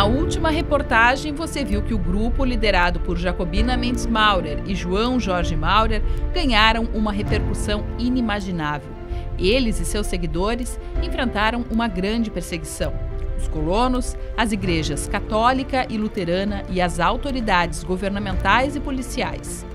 Na última reportagem, você viu que o grupo, liderado por Jacobina Mendes Maurer e João Jorge Maurer, ganharam uma repercussão inimaginável. Eles e seus seguidores enfrentaram uma grande perseguição. Os colonos, as igrejas católica e luterana e as autoridades governamentais e policiais.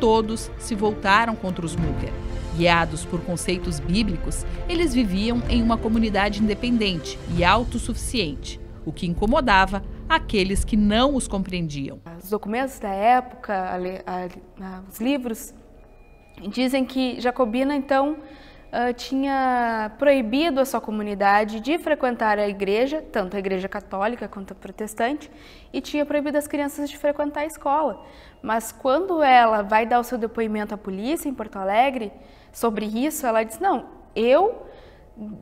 Todos se voltaram contra os Mucker. Guiados por conceitos bíblicos, eles viviam em uma comunidade independente e autossuficiente o que incomodava aqueles que não os compreendiam. Os documentos da época, a, a, os livros, dizem que Jacobina, então, uh, tinha proibido a sua comunidade de frequentar a igreja, tanto a igreja católica quanto a protestante, e tinha proibido as crianças de frequentar a escola. Mas quando ela vai dar o seu depoimento à polícia em Porto Alegre sobre isso, ela diz: Não, eu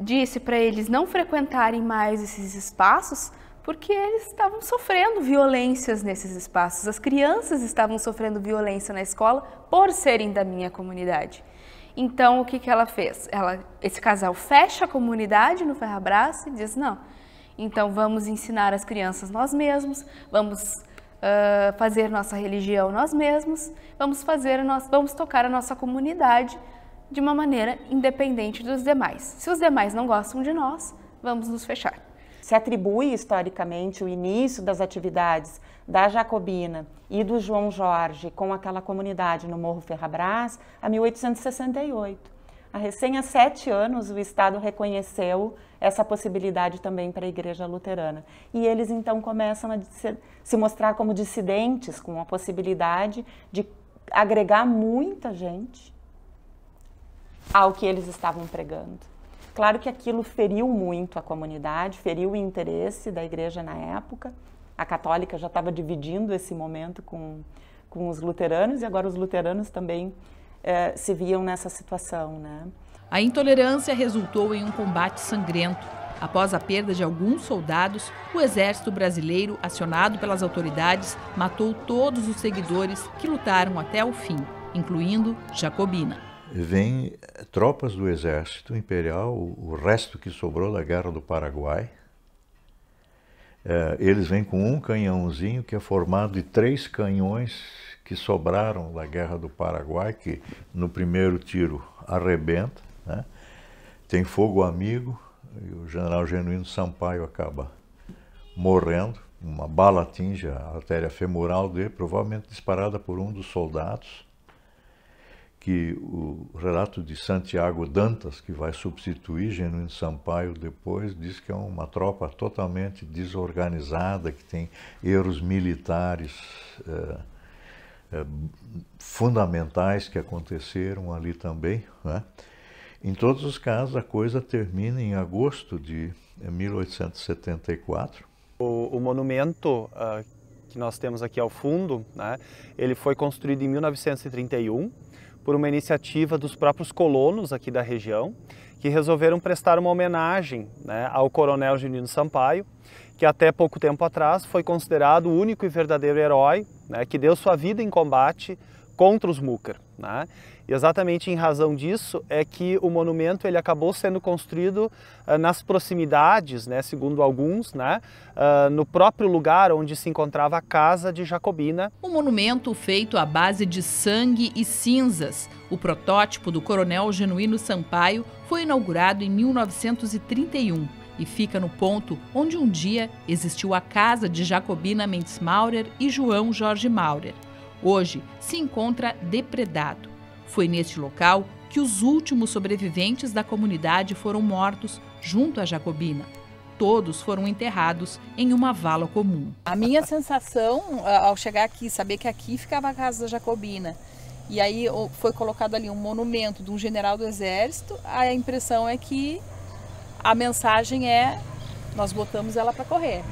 disse para eles não frequentarem mais esses espaços porque eles estavam sofrendo violências nesses espaços. As crianças estavam sofrendo violência na escola por serem da minha comunidade. Então, o que, que ela fez? Ela, esse casal fecha a comunidade no Ferrabras e diz, não, então vamos ensinar as crianças nós mesmos, vamos uh, fazer nossa religião nós mesmos, vamos, fazer nós, vamos tocar a nossa comunidade de uma maneira independente dos demais. Se os demais não gostam de nós, vamos nos fechar. Se atribui historicamente o início das atividades da Jacobina e do João Jorge com aquela comunidade no Morro Ferrabras a 1868. A recém há sete anos o Estado reconheceu essa possibilidade também para a Igreja Luterana. E eles então começam a se mostrar como dissidentes, com a possibilidade de agregar muita gente ao que eles estavam pregando. Claro que aquilo feriu muito a comunidade, feriu o interesse da igreja na época. A católica já estava dividindo esse momento com, com os luteranos e agora os luteranos também eh, se viam nessa situação. Né? A intolerância resultou em um combate sangrento. Após a perda de alguns soldados, o exército brasileiro, acionado pelas autoridades, matou todos os seguidores que lutaram até o fim, incluindo Jacobina vêm eh, tropas do exército imperial, o resto que sobrou da guerra do Paraguai. Eh, eles vêm com um canhãozinho que é formado de três canhões que sobraram da guerra do Paraguai, que no primeiro tiro arrebenta, né? tem fogo amigo, e o general Genuíno Sampaio acaba morrendo, uma bala atinge a artéria femoral dele, provavelmente disparada por um dos soldados que o relato de Santiago Dantas, que vai substituir Genuíno Sampaio depois, diz que é uma tropa totalmente desorganizada, que tem erros militares eh, eh, fundamentais que aconteceram ali também. Né? Em todos os casos, a coisa termina em agosto de 1874. Eh, o, o monumento uh, que nós temos aqui ao fundo, né, ele foi construído em 1931 por uma iniciativa dos próprios colonos aqui da região, que resolveram prestar uma homenagem né, ao coronel Junino Sampaio, que até pouco tempo atrás foi considerado o único e verdadeiro herói né, que deu sua vida em combate contra os Mucar. Né? exatamente em razão disso é que o monumento ele acabou sendo construído eh, nas proximidades, né, segundo alguns, né, eh, no próprio lugar onde se encontrava a casa de Jacobina. Um monumento feito à base de sangue e cinzas. O protótipo do coronel Genuíno Sampaio foi inaugurado em 1931 e fica no ponto onde um dia existiu a casa de Jacobina Mendes Maurer e João Jorge Maurer hoje se encontra depredado. Foi neste local que os últimos sobreviventes da comunidade foram mortos junto à Jacobina. Todos foram enterrados em uma vala comum. A minha sensação ao chegar aqui, saber que aqui ficava a casa da Jacobina, e aí foi colocado ali um monumento de um general do exército, a impressão é que a mensagem é: nós botamos ela para correr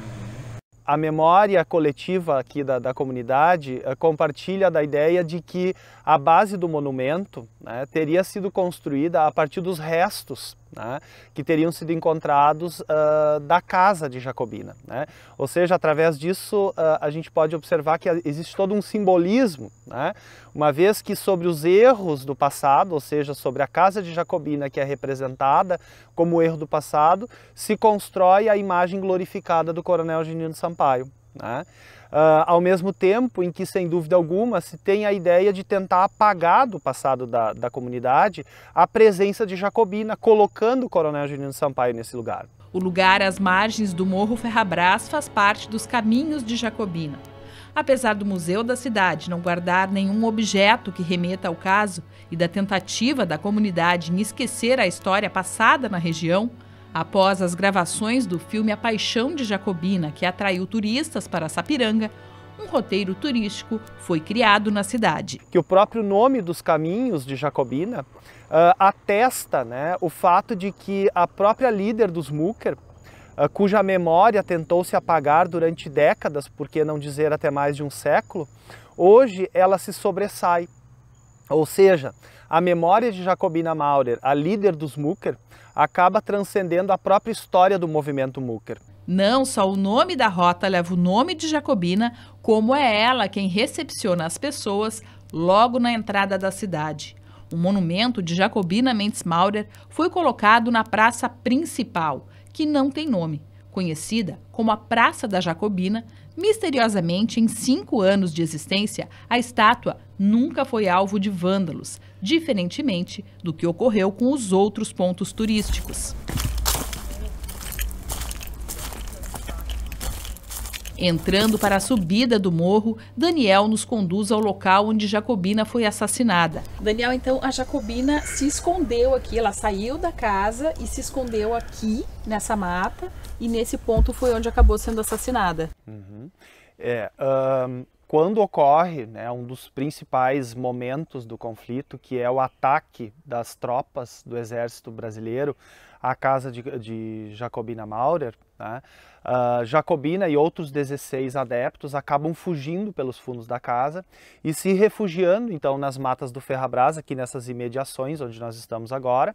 a memória coletiva aqui da, da comunidade uh, compartilha da ideia de que a base do monumento né, teria sido construída a partir dos restos né, que teriam sido encontrados uh, da casa de Jacobina. Né? Ou seja, através disso uh, a gente pode observar que existe todo um simbolismo, né? uma vez que sobre os erros do passado, ou seja, sobre a casa de Jacobina que é representada como erro do passado, se constrói a imagem glorificada do coronel Genino Sampaio. Né? Uh, ao mesmo tempo em que, sem dúvida alguma, se tem a ideia de tentar apagar do passado da, da comunidade a presença de Jacobina, colocando o Coronel Juninho Sampaio nesse lugar. O lugar às margens do Morro Ferrabras faz parte dos caminhos de Jacobina. Apesar do museu da cidade não guardar nenhum objeto que remeta ao caso e da tentativa da comunidade em esquecer a história passada na região, Após as gravações do filme A Paixão de Jacobina, que atraiu turistas para Sapiranga, um roteiro turístico foi criado na cidade. Que o próprio nome dos caminhos de Jacobina uh, atesta né, o fato de que a própria líder dos Mucker, uh, ah, cuja memória tentou se apagar durante décadas, por que não dizer até mais de um século, hoje ela se sobressai. Ou seja, a memória de Jacobina Maurer, a líder dos Mucker, acaba transcendendo a própria história do movimento Mucker. Não só o nome da rota leva o nome de Jacobina, como é ela quem recepciona as pessoas logo na entrada da cidade. O monumento de Jacobina Mendes Maurer foi colocado na praça principal, que não tem nome conhecida como a Praça da Jacobina, misteriosamente, em cinco anos de existência, a estátua nunca foi alvo de vândalos, diferentemente do que ocorreu com os outros pontos turísticos. Entrando para a subida do morro, Daniel nos conduz ao local onde Jacobina foi assassinada. Daniel, então a Jacobina se escondeu aqui, ela saiu da casa e se escondeu aqui nessa mata e nesse ponto foi onde acabou sendo assassinada. Uhum. É, um, quando ocorre né, um dos principais momentos do conflito, que é o ataque das tropas do exército brasileiro à casa de, de Jacobina Maurer, né, uh, Jacobina e outros 16 adeptos acabam fugindo pelos fundos da casa e se refugiando então nas matas do Ferrabrás, aqui nessas imediações onde nós estamos agora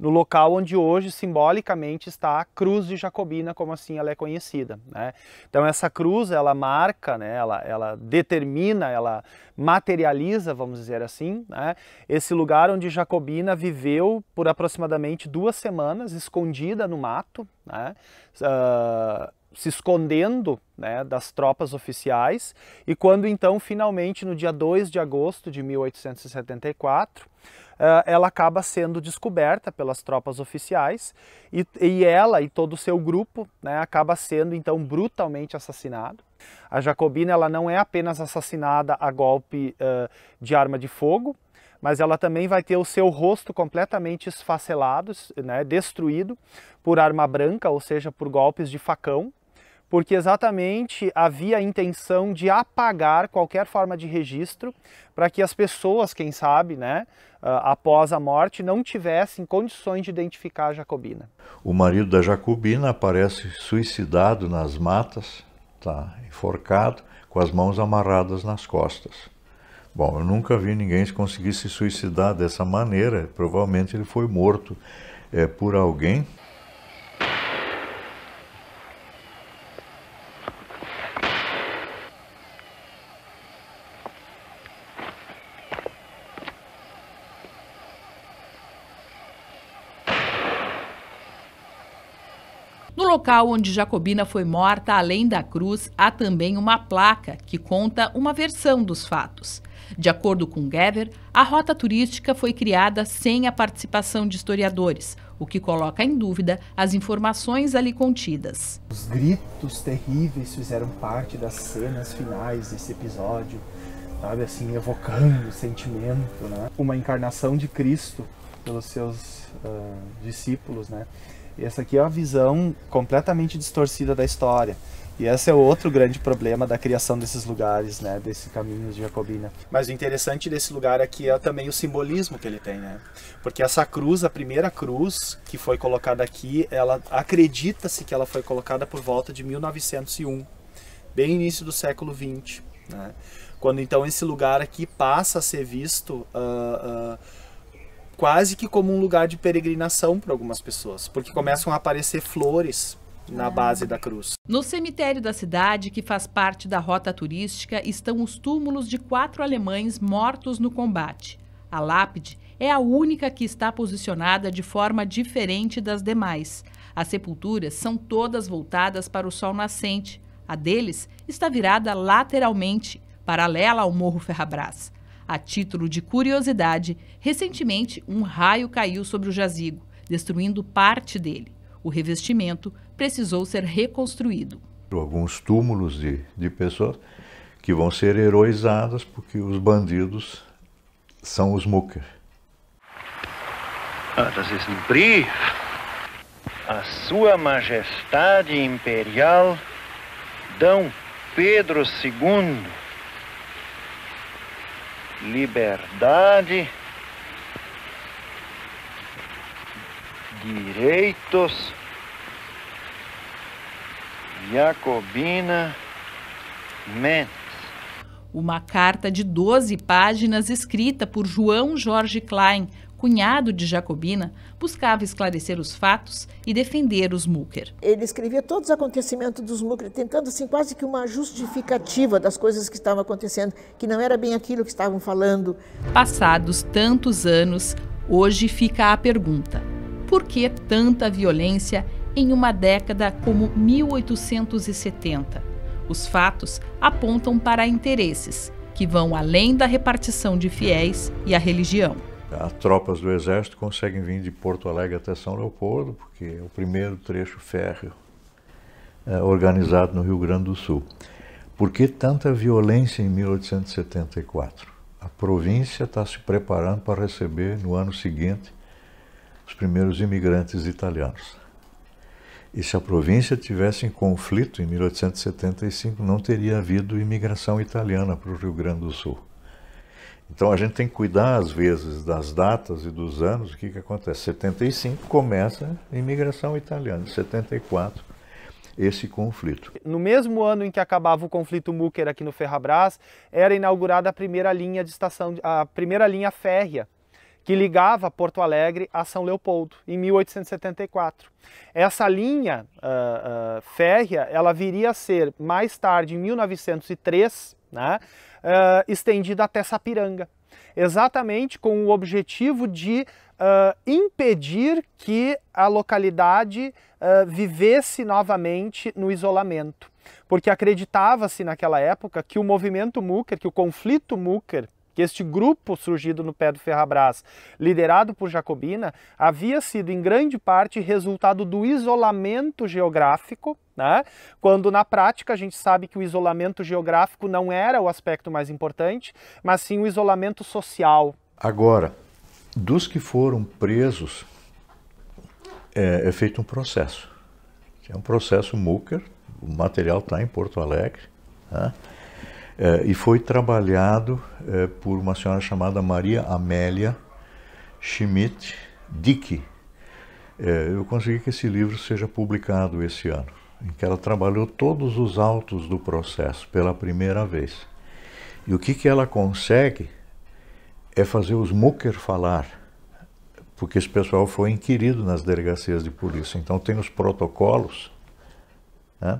no local onde hoje simbolicamente está a Cruz de Jacobina, como assim ela é conhecida. Né? Então essa cruz ela marca, né, ela, ela determina, ela materializa, vamos dizer assim, né, esse lugar onde Jacobina viveu por aproximadamente duas semanas escondida no mato, né, uh, se escondendo né, das tropas oficiais, e quando então, finalmente, no dia 2 de agosto de 1874, eh, ela acaba sendo descoberta pelas tropas oficiais e, e ela e todo o seu grupo né, acaba sendo então brutalmente assassinado. A Jacobina ela não é apenas assassinada a golpe uh, de arma de fogo, mas ela também vai ter o seu rosto completamente esfacelado, né, destruído por arma branca, ou seja, por golpes de facão porque exatamente havia a intenção de apagar qualquer forma de registro para que as pessoas, quem sabe, né, ah, após a morte, não tivessem condições de identificar a Jacobina. O marido da Jacobina aparece suicidado nas matas, tá enforcado, com as mãos amarradas nas costas. Bom, eu nunca vi ninguém conseguir se suicidar dessa maneira. Provavelmente ele foi morto é, por alguém No local onde Jacobina foi morta, além da cruz, há também uma placa que conta uma versão dos fatos. De acordo com Gever, a rota turística foi criada sem a participação de historiadores, o que coloca em dúvida as informações ali contidas. Os gritos terríveis fizeram parte das cenas finais desse episódio, sabe assim, evocando o sentimento, né? Uma encarnação de Cristo pelos seus uh, discípulos, né? E essa aqui é uma visão completamente distorcida da história. E esse é o outro grande problema da criação desses lugares, né, desse caminho de Jacobina. Mas o interessante desse lugar aqui é também o simbolismo que ele tem, né? Porque essa cruz, a primeira cruz que foi colocada aqui, ela acredita-se que ela foi colocada por volta de 1901, bem início do século 20, né? Quando então esse lugar aqui passa a ser visto uh, uh, quase que como um lugar de peregrinação para algumas pessoas, porque começam a aparecer flores na ah. base da cruz. No cemitério da cidade, que faz parte da rota turística, estão os túmulos de quatro alemães mortos no combate. A lápide é a única que está posicionada de forma diferente das demais. As sepulturas são todas voltadas para o sol nascente. A deles está virada lateralmente, paralela ao Morro Ferrabras. A título de curiosidade, recentemente um raio caiu sobre o jazigo, destruindo parte dele. O revestimento precisou ser reconstruído. Alguns túmulos de, de pessoas que vão ser heroizadas porque os bandidos são os mucker. Ah, das Brief. A Sua Majestade Imperial, D. Pedro II liberdade, direitos, Jacobina Mendes. Uma carta de 12 páginas escrita por João Jorge Klein, cunhado de Jacobina, buscava esclarecer os fatos e defender os Mucker. Ele escrevia todos os acontecimentos dos Mucker, tentando assim quase que uma justificativa das coisas que estavam acontecendo, que não era bem aquilo que estavam falando. Passados tantos anos, hoje fica a pergunta: por que tanta violência em uma década como 1870? Os fatos apontam para interesses que vão além da repartição de fiéis e a religião. As tropas do Exército conseguem vir de Porto Alegre até São Leopoldo, porque é o primeiro trecho férreo é, organizado no Rio Grande do Sul. Por que tanta violência em 1874? A província está se preparando para receber, no ano seguinte, os primeiros imigrantes italianos. E se a província tivesse em conflito em 1875, não teria havido imigração italiana para o Rio Grande do Sul. Então a gente tem que cuidar, às vezes, das datas e dos anos. O que, que acontece? 75 começa a imigração italiana, 74 esse conflito. No mesmo ano em que acabava o conflito Mucker aqui no Ferrabras, era inaugurada a primeira linha de estação, a primeira linha férrea que ligava Porto Alegre a São Leopoldo em 1874. Essa linha uh, uh, férrea ela viria a ser mais tarde, em 1903, né? uh, estendida até Sapiranga, exatamente com o objetivo de uh, impedir que a localidade uh, vivesse novamente no isolamento. Porque acreditava-se naquela época que o movimento Mucker, que o conflito Mucker, que este grupo surgido no pé do Ferrabras, liderado por Jacobina, havia sido em grande parte resultado do isolamento geográfico, né? quando na prática a gente sabe que o isolamento geográfico não era o aspecto mais importante, mas sim o isolamento social. Agora, dos que foram presos, é, é feito um processo. É um processo Mucker, o material está em Porto Alegre. Né? É, e foi trabalhado é, por uma senhora chamada Maria Amélia Schmidt Dick. É, eu consegui que esse livro seja publicado esse ano, em que ela trabalhou todos os autos do processo pela primeira vez. E o que, que ela consegue é fazer os mucker falar, porque esse pessoal foi inquirido nas delegacias de polícia. Então tem os protocolos, né?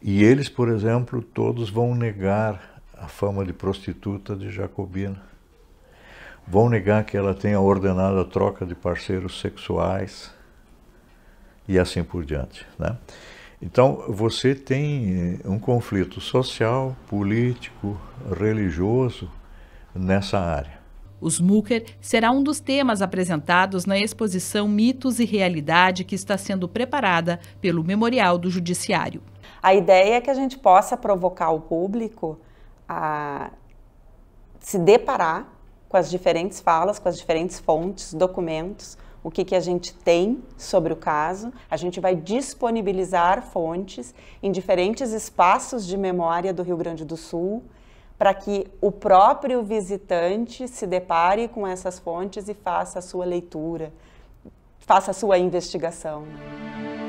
e eles, por exemplo, todos vão negar a fama de prostituta de Jacobina. Vão negar que ela tenha ordenado a troca de parceiros sexuais e assim por diante. Né? Então, você tem eh, um conflito social, político, religioso nessa área. O Smucker será um dos temas apresentados na exposição Mitos e Realidade que está sendo preparada pelo Memorial do Judiciário. A ideia é que a gente possa provocar o público a se deparar com as diferentes falas, com as diferentes fontes, documentos, o que, que a gente tem sobre o caso. A gente vai disponibilizar fontes em diferentes espaços de memória do Rio Grande do Sul para que o próprio visitante se depare com essas fontes e faça a sua leitura, faça a sua investigação.